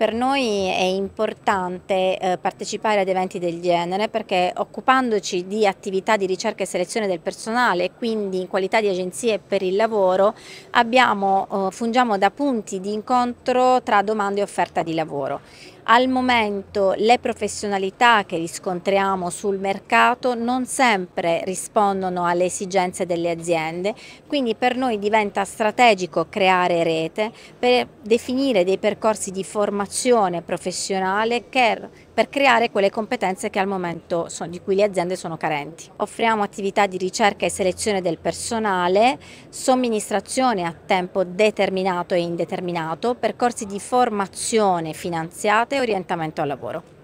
Per noi è importante eh, partecipare ad eventi del genere perché occupandoci di attività di ricerca e selezione del personale e quindi in qualità di agenzie per il lavoro abbiamo, eh, fungiamo da punti di incontro tra domande e offerta di lavoro. Al momento le professionalità che riscontriamo sul mercato non sempre rispondono alle esigenze delle aziende, quindi per noi diventa strategico creare rete per definire dei percorsi di formazione professionale che per creare quelle competenze che al momento sono, di cui le aziende sono carenti. Offriamo attività di ricerca e selezione del personale, somministrazione a tempo determinato e indeterminato, percorsi di formazione finanziate e orientamento al lavoro.